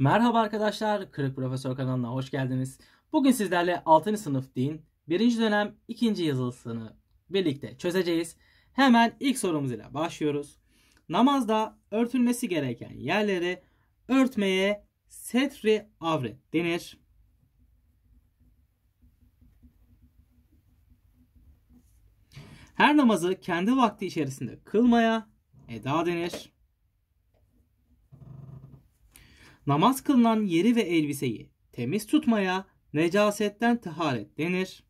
Merhaba arkadaşlar, Kırık Profesör kanalına hoş geldiniz. Bugün sizlerle 6. sınıf din 1. dönem 2. yazılısını birlikte çözeceğiz. Hemen ilk sorumuz ile başlıyoruz. Namazda örtülmesi gereken yerleri örtmeye setri avret denir. Her namazı kendi vakti içerisinde kılmaya eda denir. Namaz kılınan yeri ve elbiseyi temiz tutmaya necasetten taharet denir.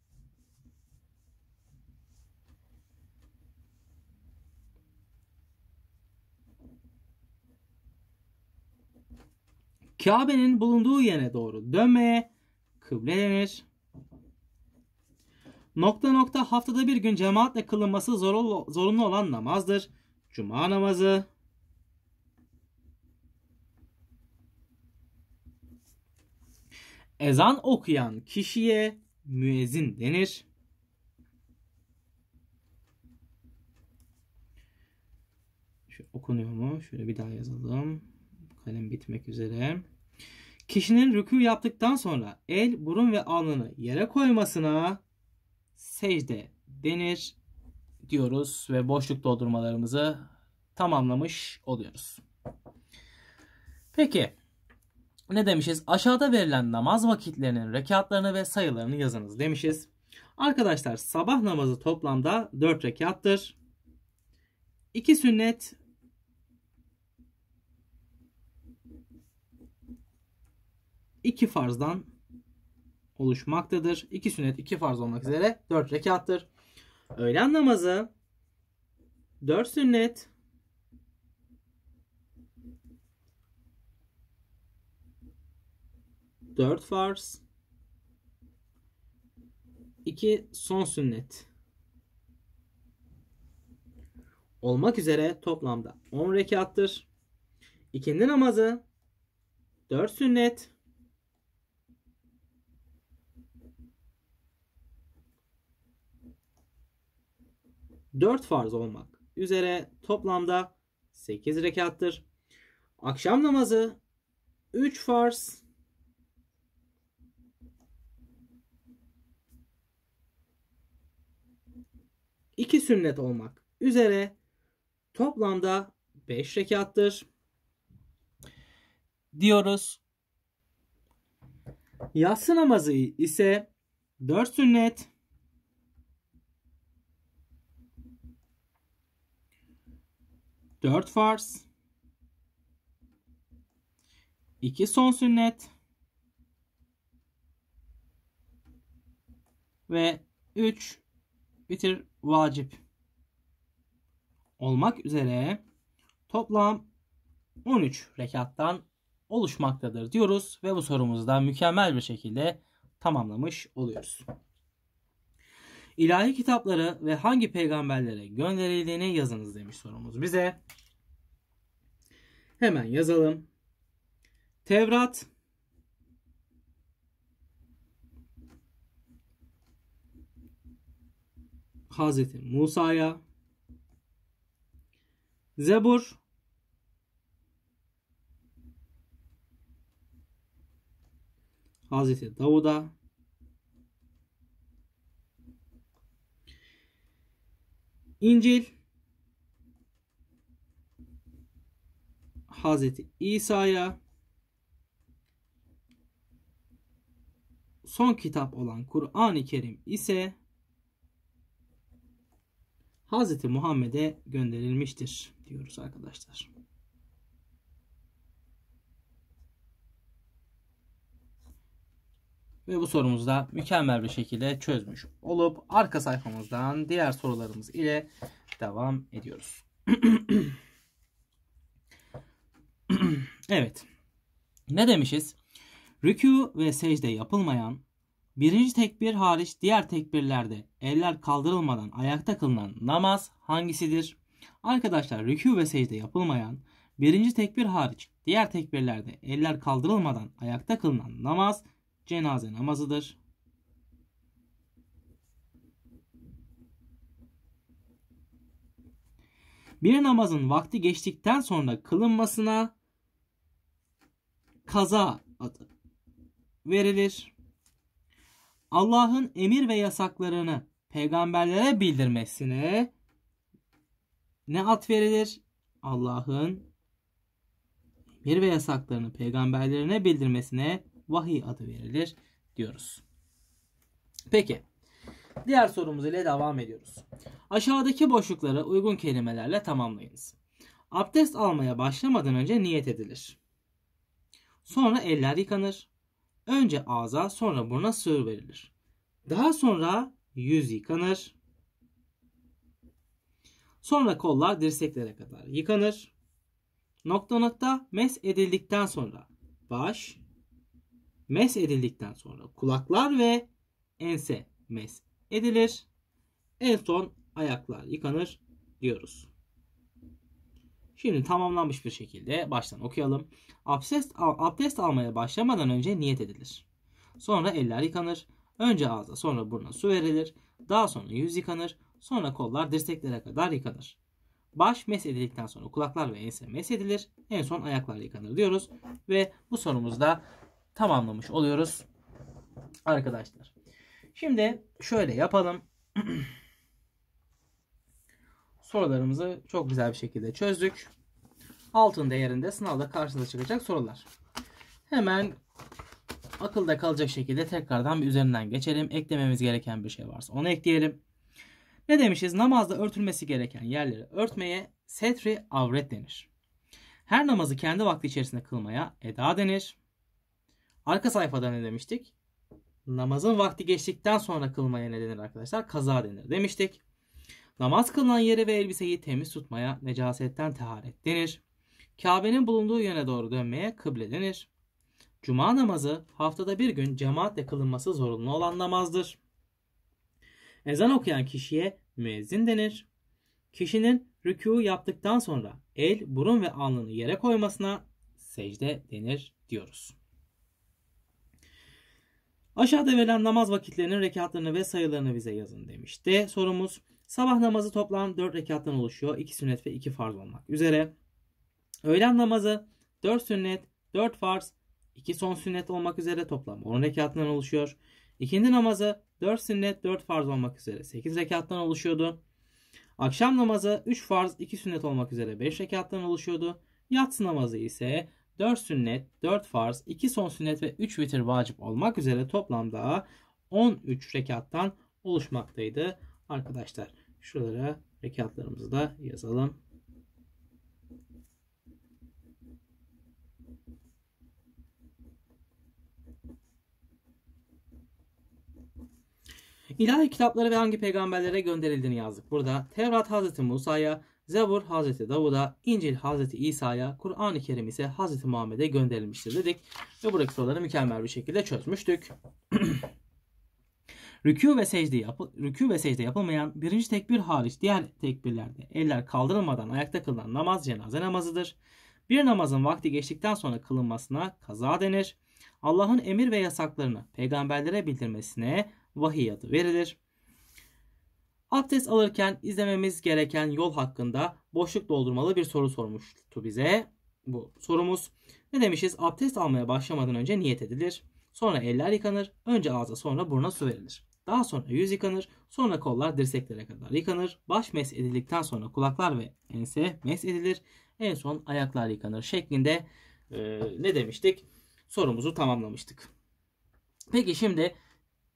Kabe'nin bulunduğu yere doğru dönmeye kıble denir. Nokta nokta haftada bir gün cemaatle kılınması zorunlu olan namazdır. Cuma namazı, Ezan okuyan kişiye müezzin denir. Şöyle okunuyor mu? Şöyle bir daha yazalım. Kalem bitmek üzere. Kişinin rükû yaptıktan sonra el, burun ve alnını yere koymasına secde denir diyoruz ve boşluk doldurmalarımızı tamamlamış oluyoruz. Peki ne demişiz? Aşağıda verilen namaz vakitlerinin rekatlarını ve sayılarını yazınız demişiz. Arkadaşlar sabah namazı toplamda 4 rekattır. 2 sünnet 2 farzdan oluşmaktadır. 2 sünnet 2 farz olmak üzere 4 rekattır. Öğlen namazı 4 sünnet 4 farz. 2 son sünnet. Olmak üzere toplamda 10 rekattır. İkindi namazı 4 sünnet. dört farz olmak üzere toplamda sekiz rekattır. Akşam namazı üç farz 2 sünnet olmak üzere toplamda 5 rekattır. Diyoruz. Yatsı namazı ise 4 sünnet, dört farz, iki son sünnet ve üç bitir vacip olmak üzere toplam 13 rekattan oluşmaktadır diyoruz ve bu sorumuzda mükemmel bir şekilde tamamlamış oluyoruz. İlahi kitapları ve hangi peygamberlere gönderildiğini yazınız demiş sorumuz bize. Hemen yazalım. Tevrat Hazreti Musa'ya. Zebur Hazreti Davud'a İncil Hazreti İsa'ya son kitap olan Kur'an-ı Kerim ise Hz. Muhammed'e gönderilmiştir diyoruz arkadaşlar. Ve bu sorumuzu da mükemmel bir şekilde çözmüş olup arka sayfamızdan diğer sorularımız ile devam ediyoruz. evet. Ne demişiz? Rükû ve secde yapılmayan Birinci tekbir hariç diğer tekbirlerde eller kaldırılmadan ayakta kılınan namaz hangisidir? Arkadaşlar rükû ve secde yapılmayan birinci tekbir hariç diğer tekbirlerde eller kaldırılmadan ayakta kılınan namaz cenaze namazıdır. Bir namazın vakti geçtikten sonra kılınmasına kaza adı verilir. Allah'ın emir ve yasaklarını peygamberlere bildirmesine ne at verilir? Allah'ın emir ve yasaklarını peygamberlerine bildirmesine vahiy adı verilir diyoruz. Peki. Diğer sorumuz ile devam ediyoruz. Aşağıdaki boşlukları uygun kelimelerle tamamlayınız. Abdest almaya başlamadan önce niyet edilir. Sonra eller yıkanır. Önce ağza sonra buruna sığır verilir. Daha sonra yüz yıkanır. Sonra kollar dirseklere kadar yıkanır. Nokta nokta mes edildikten sonra baş, mes edildikten sonra kulaklar ve ense mes edilir. En son ayaklar yıkanır diyoruz. Şimdi tamamlanmış bir şekilde baştan okuyalım. Abdest, abdest almaya başlamadan önce niyet edilir. Sonra eller yıkanır. Önce ağza sonra burna su verilir. Daha sonra yüz yıkanır. Sonra kollar dirseklere kadar yıkanır. Baş mesedildikten sonra kulaklar ve ense mesedilir. En son ayaklar yıkanır diyoruz. Ve bu sorumuzda tamamlamış oluyoruz. Arkadaşlar. Şimdi şöyle yapalım. sorularımızı çok güzel bir şekilde çözdük. Altın değerinde sınavda karşınıza çıkacak sorular. Hemen akılda kalacak şekilde tekrardan bir üzerinden geçelim. Eklememiz gereken bir şey varsa onu ekleyelim. Ne demişiz? Namazda örtülmesi gereken yerleri örtmeye setri avret denir. Her namazı kendi vakti içerisinde kılmaya eda denir. Arka sayfada ne demiştik? Namazın vakti geçtikten sonra kılmaya ne denir arkadaşlar? Kaza denir demiştik. Namaz kılınan yeri ve elbiseyi temiz tutmaya necasetten taharet denir. Kabe'nin bulunduğu yöne doğru dönmeye kıble denir. Cuma namazı haftada bir gün cemaatle kılınması zorunlu olan namazdır. Ezan okuyan kişiye müezzin denir. Kişinin rükû yaptıktan sonra el, burun ve alnını yere koymasına secde denir diyoruz. Aşağıda verilen namaz vakitlerinin rekatlarını ve sayılarını bize yazın demişti. Sorumuz Sabah namazı toplam 4 rekattan oluşuyor. 2 sünnet ve 2 farz olmak üzere. Öğlen namazı 4 sünnet, 4 farz, 2 son sünnet olmak üzere toplam 10 rekattan oluşuyor. İkindi namazı 4 sünnet, 4 farz olmak üzere 8 rekattan oluşuyordu. Akşam namazı 3 farz, 2 sünnet olmak üzere 5 rekattan oluşuyordu. Yatsı namazı ise 4 sünnet, 4 farz, 2 son sünnet ve 3 vitir vacip olmak üzere toplamda 13 rekattan oluşmaktaydı arkadaşlar. Şuralara rekatlarımızı da yazalım. İlahi kitapları ve hangi peygamberlere gönderildiğini yazdık. Burada Tevrat Hazreti Musa'ya, Zebur Hazreti Davud'a, İncil Hazreti İsa'ya, Kur'an-ı Kerim ise Hazreti Muhammed'e gönderilmiştir dedik. Ve buradaki soruları mükemmel bir şekilde çözmüştük. Rükû ve secde yapı, rükû ve secde yapılmayan birinci tekbir hariç diğer tekbirlerde eller kaldırılmadan ayakta kılınan namaz cenaze namazıdır. Bir namazın vakti geçtikten sonra kılınmasına kaza denir. Allah'ın emir ve yasaklarını peygamberlere bildirmesine vahiy adı verilir. Abdest alırken izlememiz gereken yol hakkında boşluk doldurmalı bir soru sormuştu bize. Bu sorumuz ne demişiz? Abdest almaya başlamadan önce niyet edilir. Sonra eller yıkanır. Önce ağza sonra buruna su verilir. Daha sonra yüz yıkanır. Sonra kollar dirseklere kadar yıkanır. Baş mes edildikten sonra kulaklar ve ense mes edilir. En son ayaklar yıkanır şeklinde e, ne demiştik? Sorumuzu tamamlamıştık. Peki şimdi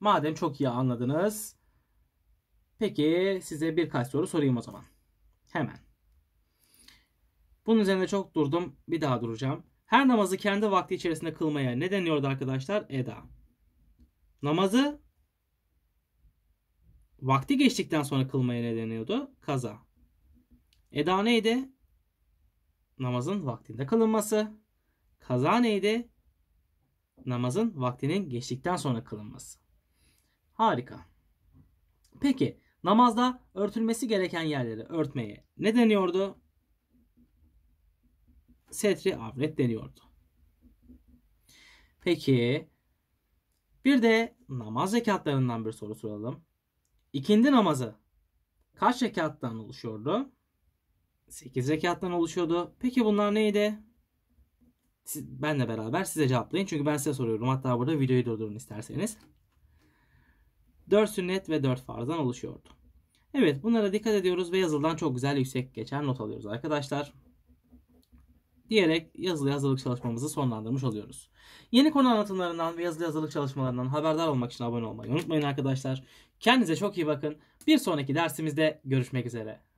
madem çok iyi anladınız. Peki size birkaç soru sorayım o zaman. Hemen. Bunun üzerinde çok durdum. Bir daha duracağım. Her namazı kendi vakti içerisinde kılmaya ne deniyordu arkadaşlar? Eda. Namazı vakti geçtikten sonra kılmaya ne deniyordu? Kaza. Eda neydi? Namazın vaktinde kılınması. Kaza neydi? Namazın vaktinin geçtikten sonra kılınması. Harika. Peki namazda örtülmesi gereken yerleri örtmeye ne deniyordu? setri avret deniyordu. Peki bir de namaz zekatlarından bir soru soralım. İkindi namazı kaç zekattan oluşuyordu? 8 zekattan oluşuyordu. Peki bunlar neydi? Siz, benle beraber size cevaplayın. Çünkü ben size soruyorum. Hatta burada videoyu durdurun isterseniz. 4 sünnet ve 4 farzdan oluşuyordu. Evet bunlara dikkat ediyoruz ve yazıldan çok güzel yüksek geçen not alıyoruz arkadaşlar diyerek yazılı yazılık çalışmamızı sonlandırmış oluyoruz. Yeni konu anlatımlarından ve yazılı yazılık çalışmalarından haberdar olmak için abone olmayı unutmayın arkadaşlar. Kendinize çok iyi bakın. Bir sonraki dersimizde görüşmek üzere.